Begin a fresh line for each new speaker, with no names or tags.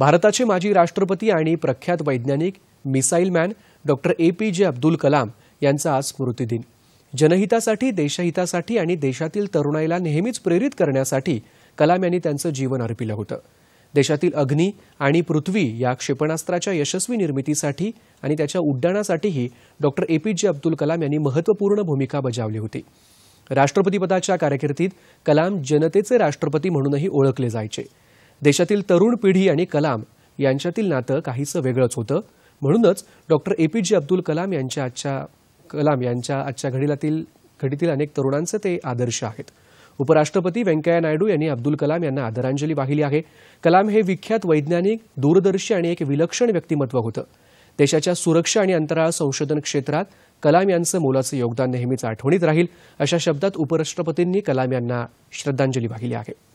भारताचे माजी राष्ट्रपती आणि प्रख्यात वैज्ञानिक missile man doctor A P J Abdul Kalam यांचा आज स्मृतिदिन जनहितासाठी देशहितासाठी आणि देशातील तरुणाईला नेहमीच प्रेरित करण्यासाठी कलाम यांनी त्यांचं जीवन अर्पिलं होतं देशातील अग्नी आणि पृथ्वी या क्षेपणास्त्राच्या यशस्वी निर्मितीसाठी आणि त्याच्या उड्डाणासाठीही doctor A P J Abdul Kalam यांनी महत्त्वपूर्ण भूमिका बजावली होती राष्ट्रपतीपदाच्या कारकिर्दीत कलाम जनतेचे राष्ट्रपती म्हणूनही ओळखले जायचे देशातील तरुण पिढी आणि कलाम यांच्यातील नातं काहीसं वेगळंच होतं म्हणूनच doctor A P J Abdul Kalam यांच्या आजच्या कलाम यांच्या आजच्या घडीलातील घडीतील अनेक तरुणांचे ते आदर्श आहेत उपराष्ट्रपती व्यंकय्या नायडू यांनी अब्दुल कलाम यांना आदरांजली वाहिली आहे कलाम हे विख्यात वैज्ञानिक दूरदर्शी आणि एक विलक्षण व्यक्तिमत्व होतं देशाच्या सुरक्षा आणि अंतराळ संशोधन क्षेत्रात कलाम यांचं मोलाचं योगदान नेहमीच आठवणीत राहील अशा शब्दात उपराष्ट्रपतींनी कलाम यांना श्रद्धांजली वाहिली आहे